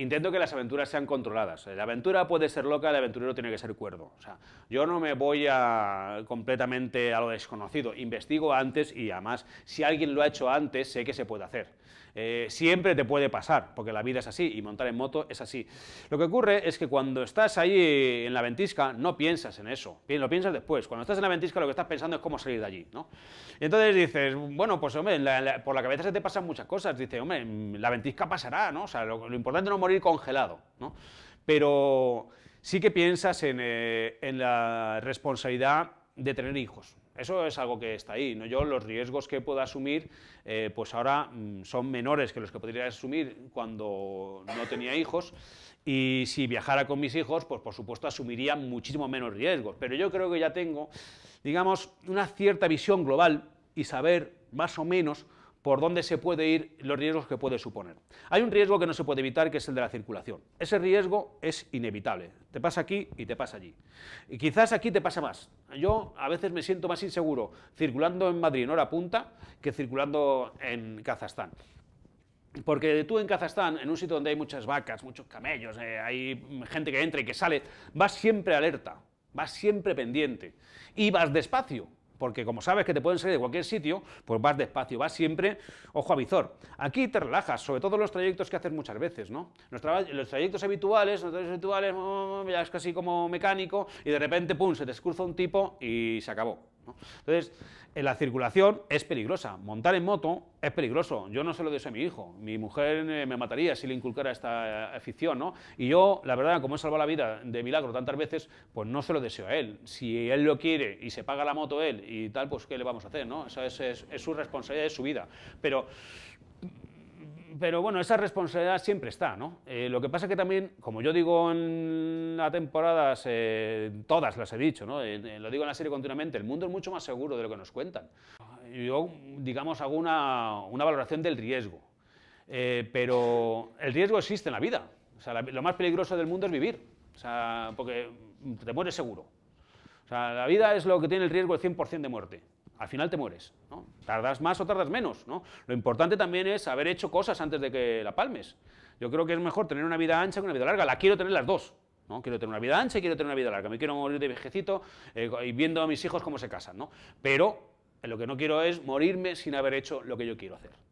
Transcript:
intento que las aventuras sean controladas. La aventura puede ser loca, el aventurero tiene que ser cuerdo. O sea, yo no me voy a completamente a lo desconocido. Investigo antes y además, si alguien lo ha hecho antes, sé que se puede hacer. Eh, siempre te puede pasar, porque la vida es así y montar en moto es así. Lo que ocurre es que cuando estás ahí en la ventisca, no piensas en eso, lo piensas después. Cuando estás en la ventisca, lo que estás pensando es cómo salir de allí. ¿no? entonces dices, bueno, pues hombre, por la cabeza se te pasan muchas cosas. Dices, hombre, la ventisca pasará, ¿no? O sea, lo, lo importante no morir congelado. ¿no? Pero sí que piensas eh, en, la responsabilidad de tener hijos. Eso es algo que está ahí. ¿no? Yo los riesgos que puedo asumir, eh, pues ahora mm, son menores que los que podría asumir cuando no tenía hijos. Y si viajara con mis hijos, pues por supuesto asumiría muchísimo menos riesgos. Pero yo creo que ya tengo, digamos, una cierta visión global y saber más o menos por dónde se puede ir, los riesgos que puede suponer. Hay un riesgo que no se puede evitar, que es el de la circulación. Ese riesgo es inevitable. Te pasa aquí y te pasa allí. Y quizás aquí te pasa más. Yo a veces me siento más inseguro circulando en Madrid en hora punta que circulando en Kazajstán. Porque tú en Kazajstán, en un sitio donde hay muchas vacas, muchos camellos, eh, hay gente que entra y que sale, vas siempre alerta, vas siempre pendiente y vas despacio porque como sabes que te pueden salir de cualquier sitio, pues vas despacio, vas siempre ojo a visor. Aquí te relajas, sobre todo los trayectos que haces muchas veces, ¿no? Los, los trayectos habituales, los trayectos habituales, mm, ya es casi como mecánico, y de repente, pum, se te cruza un tipo y se acabó. Entonces, eh, la circulación es peligrosa, montar en moto es peligroso, yo no se lo deseo a mi hijo, mi mujer eh, me mataría si le inculcara esta eh, afición, ¿no? Y yo, la verdad, como he salvado la vida de milagro tantas veces, pues no se lo deseo a él, si él lo quiere y se paga la moto él y tal, pues ¿qué le vamos a hacer, no? Eso es, es su responsabilidad, es su vida, pero pero bueno, esa responsabilidad siempre está, ¿no? Eh, lo que pasa que también, como yo digo en las temporadas, todas las he dicho, ¿no? Eh, eh, lo digo en la serie continuamente, el mundo es mucho más seguro de lo que nos cuentan. Yo, digamos, hago una, valoración del riesgo, pero el riesgo existe en la vida. O sea, lo más peligroso del mundo es vivir, o sea, porque te mueres seguro. O sea, la vida es lo que tiene el riesgo del 100% de muerte al final te mueres. Tardas más o tardas menos. ¿no? Lo importante también es haber hecho cosas antes de que la palmes. Yo creo que es mejor tener una vida ancha que una vida larga. La quiero tener las dos. ¿no? Quiero tener una vida ancha y quiero tener una vida larga. Me quiero morir de viejecito eh, y viendo a mis hijos cómo se casan. ¿no? Pero lo que no quiero es morirme sin haber hecho lo que yo quiero hacer.